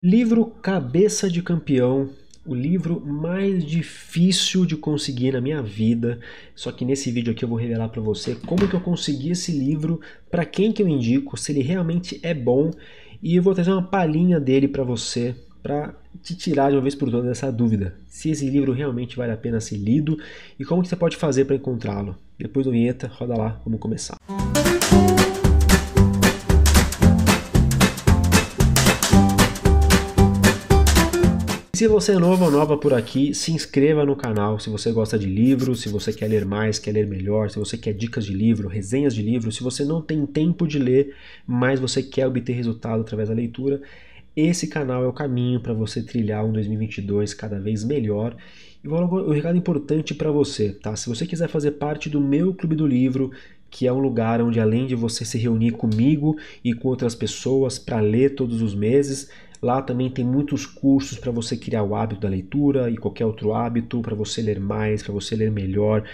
Livro Cabeça de Campeão, o livro mais difícil de conseguir na minha vida. Só que nesse vídeo aqui eu vou revelar para você como que eu consegui esse livro, para quem que eu indico, se ele realmente é bom e eu vou trazer uma palhinha dele para você para te tirar de uma vez por todas essa dúvida, se esse livro realmente vale a pena ser lido e como que você pode fazer para encontrá-lo. Depois da vinheta, roda lá, vamos começar. Música Se você é novo ou nova por aqui, se inscreva no canal. Se você gosta de livros, se você quer ler mais, quer ler melhor, se você quer dicas de livro, resenhas de livro, se você não tem tempo de ler, mas você quer obter resultado através da leitura, esse canal é o caminho para você trilhar um 2022 cada vez melhor. E vou um recado importante para você, tá? Se você quiser fazer parte do meu clube do livro, que é um lugar onde além de você se reunir comigo e com outras pessoas para ler todos os meses, Lá também tem muitos cursos para você criar o hábito da leitura e qualquer outro hábito, para você ler mais, para você ler melhor,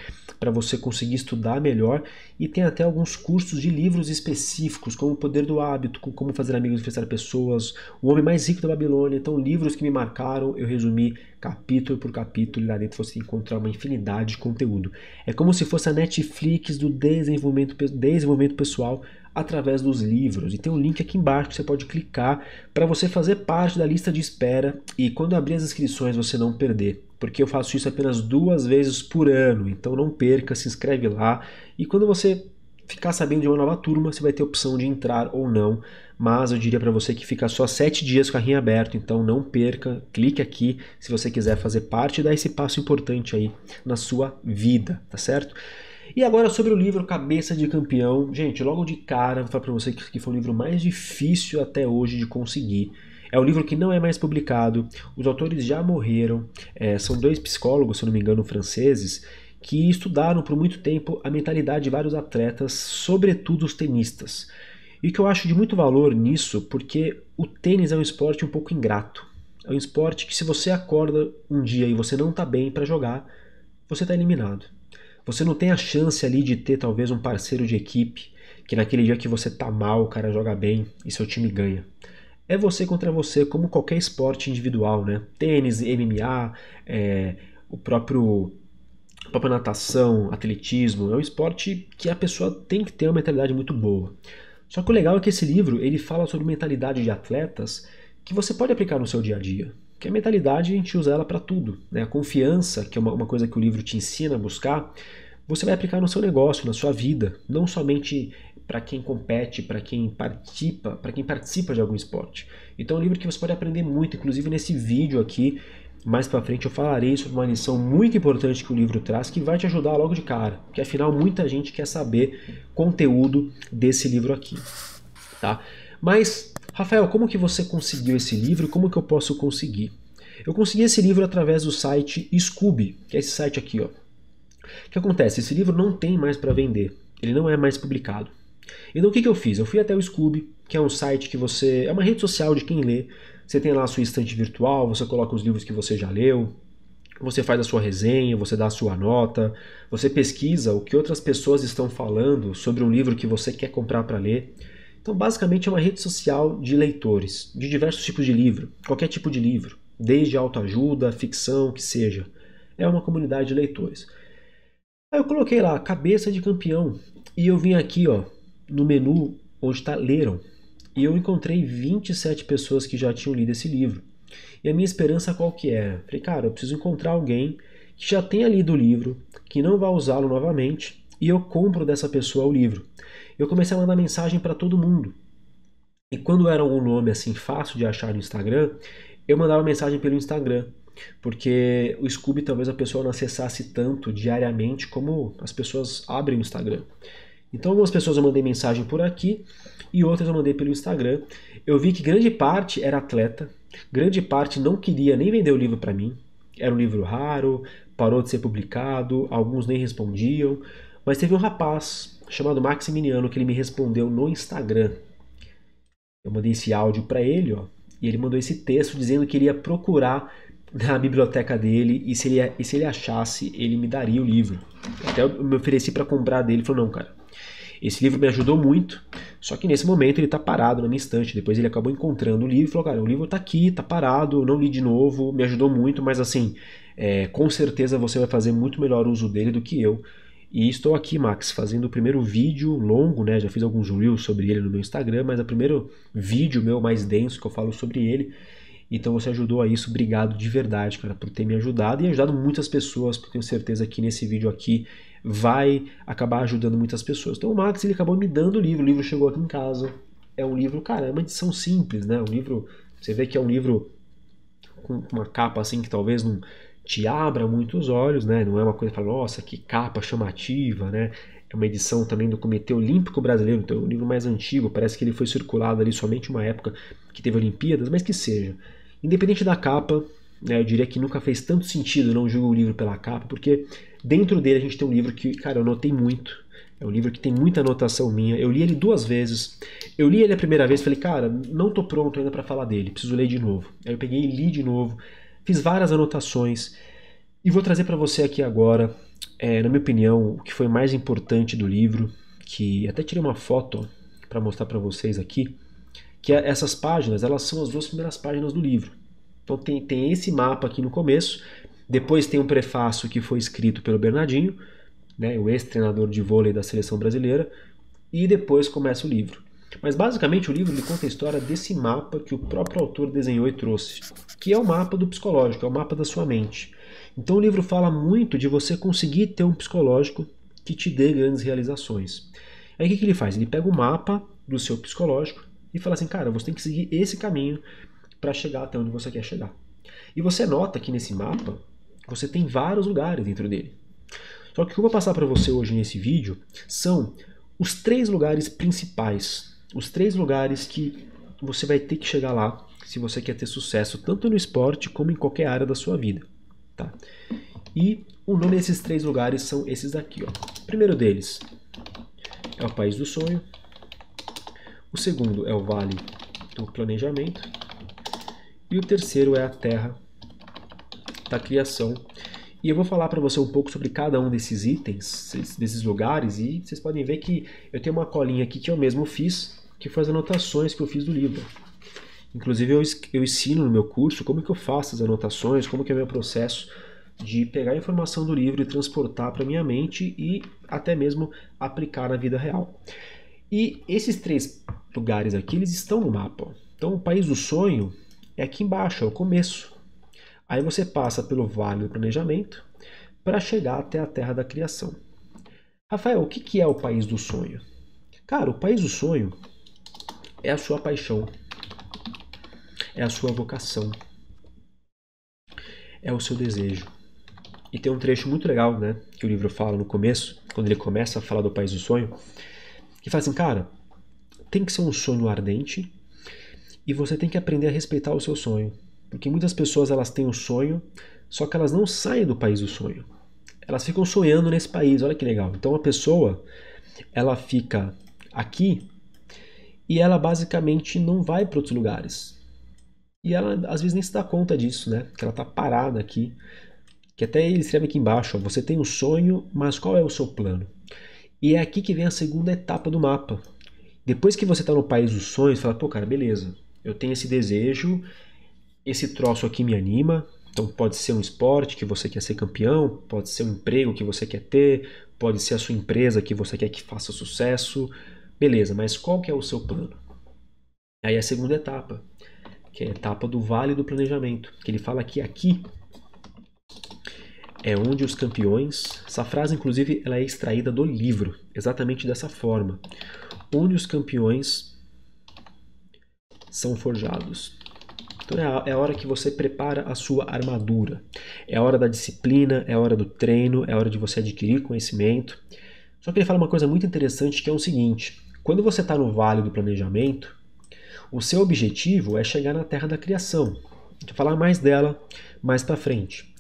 para você conseguir estudar melhor. E tem até alguns cursos de livros específicos, como O Poder do Hábito, Como Fazer Amigos e Influenciar Pessoas, O Homem Mais Rico da Babilônia. Então, livros que me marcaram, eu resumi capítulo por capítulo e lá dentro você encontrar uma infinidade de conteúdo. É como se fosse a Netflix do desenvolvimento, desenvolvimento pessoal através dos livros. E tem um link aqui embaixo que você pode clicar para você fazer parte da lista de espera e quando abrir as inscrições você não perder. Porque eu faço isso apenas duas vezes por ano, então não perca, se inscreve lá. E quando você ficar sabendo de uma nova turma, você vai ter opção de entrar ou não. Mas eu diria para você que fica só sete dias com a rinha aberto, então não perca, clique aqui se você quiser fazer parte e dar esse passo importante aí na sua vida, tá certo? E agora sobre o livro Cabeça de Campeão. Gente, logo de cara, vou falar para você que foi o livro mais difícil até hoje de conseguir. É um livro que não é mais publicado, os autores já morreram. É, são dois psicólogos, se não me engano, franceses, que estudaram por muito tempo a mentalidade de vários atletas, sobretudo os tenistas. E o que eu acho de muito valor nisso, porque o tênis é um esporte um pouco ingrato. É um esporte que, se você acorda um dia e você não está bem para jogar, você está eliminado. Você não tem a chance ali de ter talvez um parceiro de equipe que naquele dia que você tá mal, o cara joga bem e seu time ganha. É você contra você, como qualquer esporte individual, né? Tênis, MMA, é, o próprio a própria natação, atletismo, é um esporte que a pessoa tem que ter uma mentalidade muito boa. Só que o legal é que esse livro ele fala sobre mentalidade de atletas que você pode aplicar no seu dia a dia. Que a mentalidade a gente usa ela para tudo. Né? A confiança, que é uma, uma coisa que o livro te ensina a buscar, você vai aplicar no seu negócio, na sua vida, não somente para quem compete, para quem participa, para quem participa de algum esporte. Então é um livro que você pode aprender muito, inclusive nesse vídeo aqui, mais para frente eu falarei sobre uma lição muito importante que o livro traz que vai te ajudar logo de cara, porque afinal muita gente quer saber conteúdo desse livro aqui, tá? Mas Rafael, como que você conseguiu esse livro e como que eu posso conseguir? Eu consegui esse livro através do site Scoob, que é esse site aqui, ó. O que acontece? Esse livro não tem mais para vender. Ele não é mais publicado. Então o que, que eu fiz? Eu fui até o Scoob, que é um site que você. é uma rede social de quem lê. Você tem lá a sua estante virtual, você coloca os livros que você já leu, você faz a sua resenha, você dá a sua nota, você pesquisa o que outras pessoas estão falando sobre um livro que você quer comprar para ler. Então, basicamente, é uma rede social de leitores, de diversos tipos de livro, qualquer tipo de livro, desde autoajuda, ficção, que seja. É uma comunidade de leitores. Aí eu coloquei lá, cabeça de campeão, e eu vim aqui, ó, no menu onde está leram, e eu encontrei 27 pessoas que já tinham lido esse livro. E a minha esperança qual que era? Falei, cara, eu preciso encontrar alguém que já tenha lido o livro, que não vá usá-lo novamente, e eu compro dessa pessoa o livro eu comecei a mandar mensagem para todo mundo. E quando era um nome assim fácil de achar no Instagram, eu mandava mensagem pelo Instagram. Porque o Scooby talvez a pessoa não acessasse tanto diariamente como as pessoas abrem o Instagram. Então, algumas pessoas eu mandei mensagem por aqui e outras eu mandei pelo Instagram. Eu vi que grande parte era atleta, grande parte não queria nem vender o livro para mim. Era um livro raro, parou de ser publicado, alguns nem respondiam. Mas teve um rapaz chamado Maximiliano que ele me respondeu no Instagram. Eu mandei esse áudio para ele, ó, e ele mandou esse texto dizendo que ele ia procurar na biblioteca dele e se ele, e se ele achasse, ele me daria o livro. Até eu me ofereci para comprar dele, ele falou: "Não, cara. Esse livro me ajudou muito, só que nesse momento ele está parado na minha estante. Depois ele acabou encontrando o livro e falou: Cara, o livro está aqui, está parado, não li de novo, me ajudou muito, mas assim, é, com certeza você vai fazer muito melhor uso dele do que eu, e estou aqui, Max, fazendo o primeiro vídeo longo, né? Já fiz alguns reels sobre ele no meu Instagram, mas é o primeiro vídeo meu mais denso que eu falo sobre ele. Então você ajudou a isso, obrigado de verdade, cara, por ter me ajudado e ajudado muitas pessoas, porque tenho certeza que nesse vídeo aqui vai acabar ajudando muitas pessoas. Então o Max ele acabou me dando o livro, o livro chegou aqui em casa. É um livro, caramba, é edição simples, né? Um livro, você vê que é um livro com uma capa assim que talvez não te abra muito os olhos, né? Não é uma coisa para nossa, que capa chamativa, né? É uma edição também do Comitê Olímpico Brasileiro, então é um livro mais antigo, parece que ele foi circulado ali somente uma época que teve Olimpíadas, mas que seja. Independente da capa, né, eu diria que nunca fez tanto sentido não julgar o livro pela capa, porque dentro dele a gente tem um livro que, cara, eu notei muito. É um livro que tem muita anotação minha. Eu li ele duas vezes. Eu li ele a primeira vez e falei, cara, não tô pronto ainda para falar dele, preciso ler de novo. Aí eu peguei e li de novo. Fiz várias anotações e vou trazer para você aqui agora, é, na minha opinião, o que foi mais importante do livro, que até tirei uma foto para mostrar para vocês aqui, que é essas páginas, elas são as duas primeiras páginas do livro. Então tem, tem esse mapa aqui no começo, depois tem um prefácio que foi escrito pelo Bernardinho, né, o ex-treinador de vôlei da seleção brasileira, e depois começa o livro. Mas basicamente o livro ele conta a história desse mapa que o próprio autor desenhou e trouxe, que é o mapa do psicológico, é o mapa da sua mente. Então o livro fala muito de você conseguir ter um psicológico que te dê grandes realizações. Aí o que, que ele faz? Ele pega o mapa do seu psicológico e fala assim, cara, você tem que seguir esse caminho para chegar até onde você quer chegar. E você nota que nesse mapa você tem vários lugares dentro dele. Só que o que eu vou passar para você hoje nesse vídeo são os três lugares principais os três lugares que você vai ter que chegar lá se você quer ter sucesso tanto no esporte como em qualquer área da sua vida, tá? E o nome desses três lugares são esses daqui, ó. O primeiro deles é o País do Sonho. O segundo é o Vale do Planejamento. E o terceiro é a Terra da Criação. E eu vou falar para você um pouco sobre cada um desses itens, desses lugares, e vocês podem ver que eu tenho uma colinha aqui que eu mesmo fiz, que faz anotações que eu fiz do livro. Inclusive eu, eu ensino no meu curso como que eu faço as anotações, como que é o meu processo de pegar a informação do livro e transportar para minha mente e até mesmo aplicar na vida real. E esses três lugares aqui, eles estão no mapa. Então o país do sonho é aqui embaixo, é o começo. Aí você passa pelo Vale do Planejamento para chegar até a Terra da Criação. Rafael, o que é o país do sonho? Cara, o país do sonho é a sua paixão. É a sua vocação. É o seu desejo. E tem um trecho muito legal, né? Que o livro fala no começo, quando ele começa a falar do país do sonho, que fala assim, cara, tem que ser um sonho ardente e você tem que aprender a respeitar o seu sonho. Porque muitas pessoas elas têm um sonho, só que elas não saem do país do sonho. Elas ficam sonhando nesse país, olha que legal. Então a pessoa, ela fica aqui e ela basicamente não vai para outros lugares. E ela às vezes nem se dá conta disso, né? Que ela está parada aqui. Que até ele escreve aqui embaixo: ó, você tem um sonho, mas qual é o seu plano? E é aqui que vem a segunda etapa do mapa. Depois que você está no país dos sonhos, fala: pô, cara, beleza, eu tenho esse desejo, esse troço aqui me anima. Então pode ser um esporte que você quer ser campeão, pode ser um emprego que você quer ter, pode ser a sua empresa que você quer que faça sucesso, Beleza, mas qual que é o seu plano? Aí a segunda etapa, que é a etapa do vale do planejamento, que ele fala que aqui é onde os campeões, essa frase inclusive ela é extraída do livro, exatamente dessa forma, onde os campeões são forjados. Então é a, é a hora que você prepara a sua armadura. É a hora da disciplina, é a hora do treino, é a hora de você adquirir conhecimento. Só que ele fala uma coisa muito interessante que é o seguinte: quando você está no vale do planejamento, o seu objetivo é chegar na terra da criação. Vou falar mais dela mais para frente.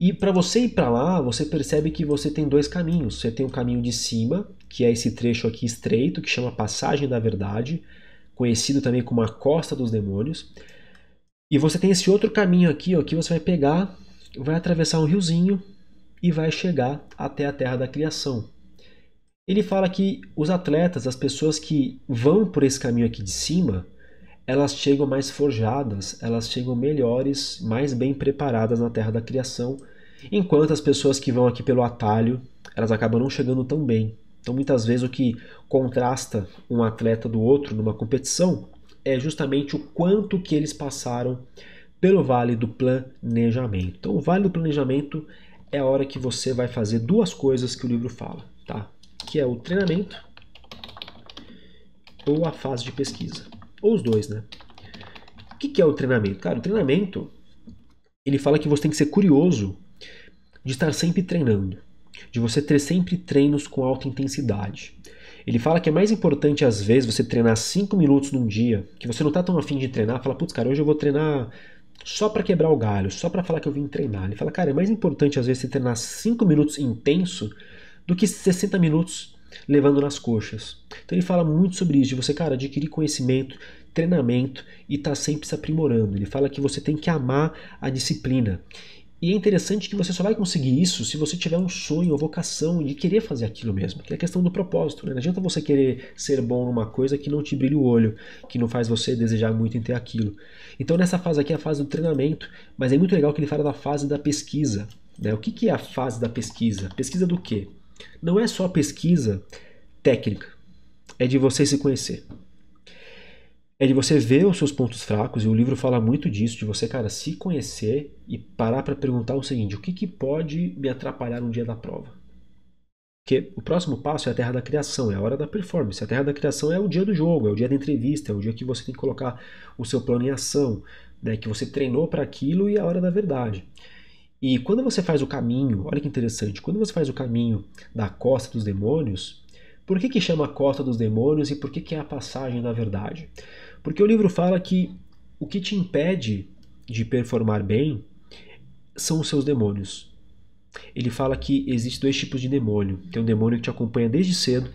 E para você ir para lá, você percebe que você tem dois caminhos. Você tem o caminho de cima, que é esse trecho aqui estreito, que chama Passagem da Verdade, conhecido também como a Costa dos Demônios. E você tem esse outro caminho aqui, ó, que você vai pegar, vai atravessar um riozinho e vai chegar até a Terra da Criação. Ele fala que os atletas, as pessoas que vão por esse caminho aqui de cima, elas chegam mais forjadas, elas chegam melhores, mais bem preparadas na terra da criação, enquanto as pessoas que vão aqui pelo atalho, elas acabam não chegando tão bem. Então, muitas vezes, o que contrasta um atleta do outro numa competição é justamente o quanto que eles passaram pelo Vale do Planejamento. Então, o Vale do Planejamento é a hora que você vai fazer duas coisas que o livro fala, tá? que é o treinamento ou a fase de pesquisa. Ou os dois, né? O que, que é o treinamento? Cara, o treinamento ele fala que você tem que ser curioso de estar sempre treinando, de você ter sempre treinos com alta intensidade. Ele fala que é mais importante, às vezes, você treinar 5 minutos num dia, que você não está tão afim de treinar, fala, putz, cara, hoje eu vou treinar só para quebrar o galho, só para falar que eu vim treinar. Ele fala, cara, é mais importante, às vezes, você treinar 5 minutos intenso do que 60 minutos levando nas coxas. Então ele fala muito sobre isso, de você, cara, adquirir conhecimento, treinamento e estar tá sempre se aprimorando. Ele fala que você tem que amar a disciplina. E é interessante que você só vai conseguir isso se você tiver um sonho, ou vocação de querer fazer aquilo mesmo, que é a questão do propósito. Né? Não adianta você querer ser bom numa coisa que não te brilha o olho, que não faz você desejar muito em ter aquilo. Então, nessa fase aqui é a fase do treinamento, mas é muito legal que ele fala da fase da pesquisa. Né? O que, que é a fase da pesquisa? Pesquisa do quê? não é só pesquisa técnica, é de você se conhecer. É de você ver os seus pontos fracos, e o livro fala muito disso, de você, cara, se conhecer e parar para perguntar o seguinte: o que, que pode me atrapalhar um dia da prova? Porque o próximo passo é a terra da criação, é a hora da performance. A terra da criação é o dia do jogo, é o dia da entrevista, é o dia que você tem que colocar o seu plano em ação, né, que você treinou para aquilo e é a hora da verdade. E quando você faz o caminho, olha que interessante, quando você faz o caminho da costa dos demônios, por que, que chama costa dos demônios e por que, que é a passagem da verdade? Porque o livro fala que o que te impede de performar bem são os seus demônios. Ele fala que existem dois tipos de demônio. Tem um demônio que te acompanha desde cedo,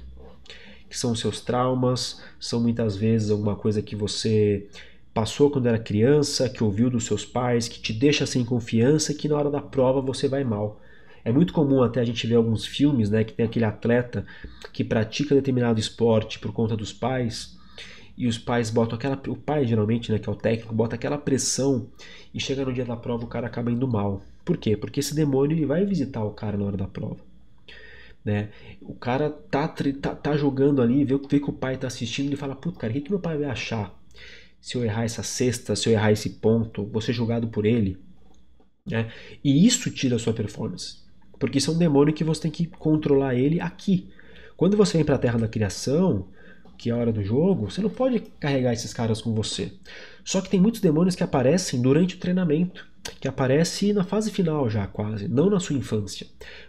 que são os seus traumas, são muitas vezes alguma coisa que você passou quando era criança, que ouviu dos seus pais, que te deixa sem confiança e que na hora da prova você vai mal. É muito comum até a gente ver alguns filmes, né, que tem aquele atleta que pratica determinado esporte por conta dos pais e os pais botam aquela, o pai geralmente, né, que é o técnico, bota aquela pressão e chega no dia da prova o cara acaba indo mal. Por quê? Porque esse demônio ele vai visitar o cara na hora da prova. Né? O cara tá, tá, tá jogando ali, vê, vê que o pai tá assistindo, ele fala, puta, cara, o que, que meu pai vai achar? se eu errar essa cesta, se eu errar esse ponto, vou ser julgado por ele. Né? E isso tira a sua performance. Porque isso é um demônio que você tem que controlar ele aqui. Quando você vem para a terra da criação, que é a hora do jogo, você não pode carregar esses caras com você. Só que tem muitos demônios que aparecem durante o treinamento, que aparece na fase final já quase, não na sua infância.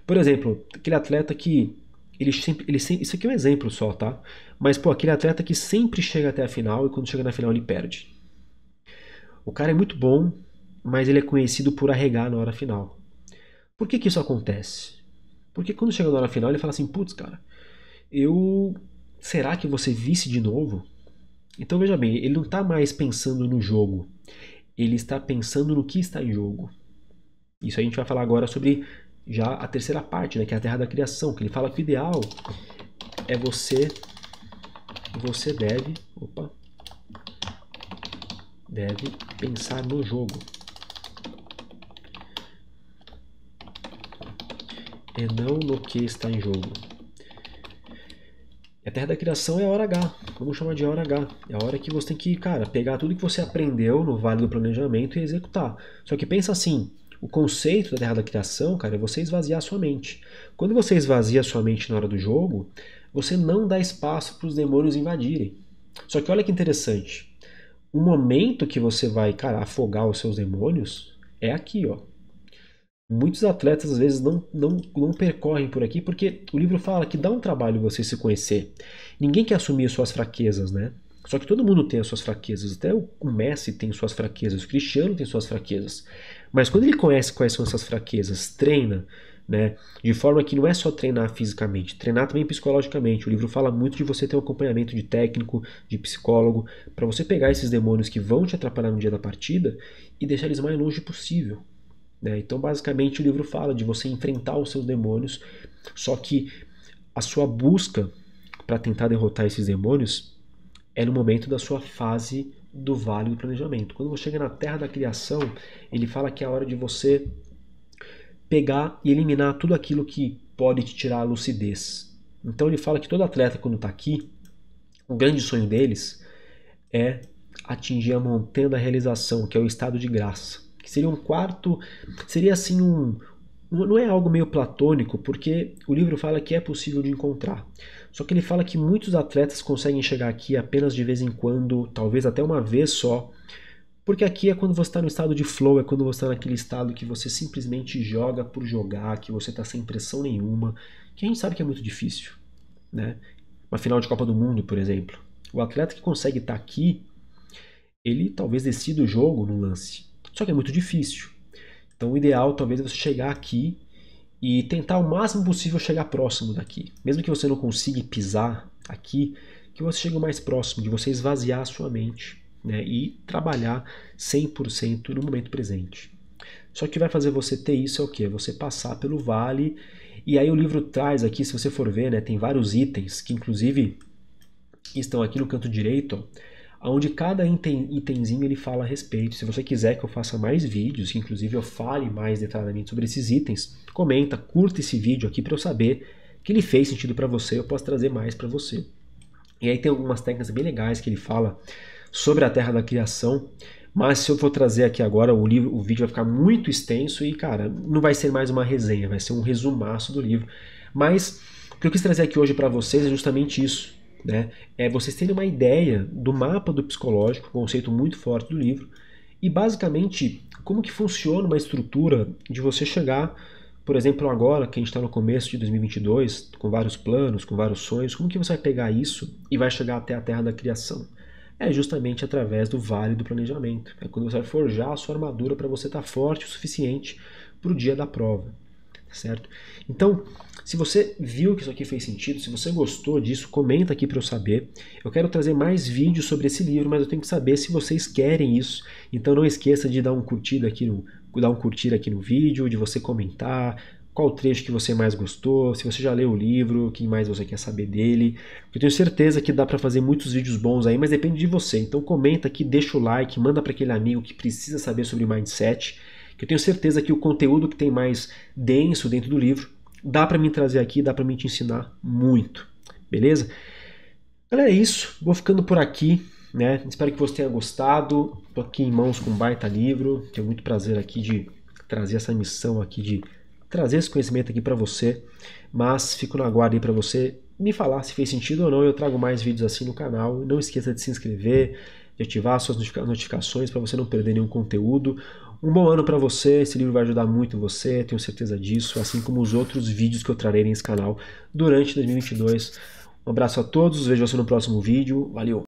Por exemplo, aquele atleta que ele sempre, ele sempre, isso aqui é um exemplo só, tá? Mas, pô, aquele atleta que sempre chega até a final e quando chega na final ele perde. O cara é muito bom, mas ele é conhecido por arregar na hora final. Por que, que isso acontece? Porque quando chega na hora final ele fala assim: putz, cara, eu. Será que você visse de novo? Então veja bem, ele não está mais pensando no jogo, ele está pensando no que está em jogo. Isso a gente vai falar agora sobre já a terceira parte, né, que é a terra da criação, que ele fala que o ideal é você você deve, opa, deve pensar no jogo. E é não no que está em jogo. A terra da criação é a hora H. Vamos chamar de hora H. É a hora que você tem que, cara, pegar tudo que você aprendeu no Vale do Planejamento e executar. Só que pensa assim, o conceito da Terra da Criação, cara, é você esvaziar a sua mente. Quando você esvazia a sua mente na hora do jogo, você não dá espaço para os demônios invadirem. Só que olha que interessante. O momento que você vai, cara, afogar os seus demônios é aqui, ó. Muitos atletas às vezes não, não, não percorrem por aqui porque o livro fala que dá um trabalho você se conhecer. Ninguém quer assumir suas fraquezas, né? Só que todo mundo tem as suas fraquezas. Até o Messi tem suas fraquezas, o Cristiano tem suas fraquezas. Mas quando ele conhece quais são essas fraquezas, treina, né? De forma que não é só treinar fisicamente, treinar também psicologicamente. O livro fala muito de você ter um acompanhamento de técnico, de psicólogo, para você pegar esses demônios que vão te atrapalhar no dia da partida e deixar eles mais longe possível. Né? Então, basicamente, o livro fala de você enfrentar os seus demônios, só que a sua busca para tentar derrotar esses demônios é no momento da sua fase do vale do planejamento. Quando você chega na terra da criação, ele fala que é a hora de você pegar e eliminar tudo aquilo que pode te tirar a lucidez. Então ele fala que todo atleta quando está aqui, o grande sonho deles é atingir a montanha da realização, que é o estado de graça, que seria um quarto, seria assim um, não é algo meio platônico, porque o livro fala que é possível de encontrar. Só que ele fala que muitos atletas conseguem chegar aqui apenas de vez em quando, talvez até uma vez só, porque aqui é quando você está no estado de flow, é quando você está naquele estado que você simplesmente joga por jogar, que você está sem pressão nenhuma, que a gente sabe que é muito difícil. Né? Uma final de Copa do Mundo, por exemplo. O atleta que consegue estar tá aqui, ele talvez decida o jogo no lance. Só que é muito difícil. Então, o ideal talvez é você chegar aqui e tentar o máximo possível chegar próximo daqui. Mesmo que você não consiga pisar aqui, que você chegue mais próximo, de você esvaziar a sua mente né, e trabalhar 100% no momento presente. Só que vai fazer você ter isso é o quê? Você passar pelo vale. E aí o livro traz aqui, se você for ver, né, tem vários itens que inclusive estão aqui no canto direito. Ó, onde cada item, itemzinho ele fala a respeito. Se você quiser que eu faça mais vídeos, que inclusive eu fale mais detalhadamente sobre esses itens, comenta, curta esse vídeo aqui para eu saber que ele fez sentido para você, eu posso trazer mais para você. E aí tem algumas técnicas bem legais que ele fala sobre a Terra da Criação, mas se eu for trazer aqui agora, o, livro, o vídeo vai ficar muito extenso e, cara, não vai ser mais uma resenha, vai ser um resumaço do livro. Mas o que eu quis trazer aqui hoje para vocês é justamente isso né? É vocês terem uma ideia do mapa do psicológico, conceito muito forte do livro, e basicamente como que funciona uma estrutura de você chegar, por exemplo, agora que a gente está no começo de 2022, com vários planos, com vários sonhos, como que você vai pegar isso e vai chegar até a terra da criação? É justamente através do vale do planejamento. É quando você vai forjar a sua armadura para você estar tá forte o suficiente para o dia da prova certo? Então, se você viu que isso aqui fez sentido, se você gostou disso, comenta aqui para eu saber. Eu quero trazer mais vídeos sobre esse livro, mas eu tenho que saber se vocês querem isso. Então não esqueça de dar um curtido aqui no dar um curtir aqui no vídeo, de você comentar, qual trecho que você mais gostou, se você já leu o livro, o que mais você quer saber dele. Eu tenho certeza que dá para fazer muitos vídeos bons aí, mas depende de você. Então comenta aqui, deixa o like, manda para aquele amigo que precisa saber sobre mindset que eu tenho certeza que o conteúdo que tem mais denso dentro do livro dá para me trazer aqui, dá para me te ensinar muito, beleza? Galera, é isso. Vou ficando por aqui. Né? Espero que você tenha gostado. Estou aqui em mãos com um baita livro. Tenho muito prazer aqui de trazer essa missão aqui de trazer esse conhecimento aqui para você. Mas fico na guarda aí para você me falar se fez sentido ou não. Eu trago mais vídeos assim no canal. Não esqueça de se inscrever, de ativar suas notificações para você não perder nenhum conteúdo. Um bom ano para você, esse livro vai ajudar muito você, tenho certeza disso, assim como os outros vídeos que eu trarei nesse canal durante 2022. Um abraço a todos, vejo você no próximo vídeo, valeu!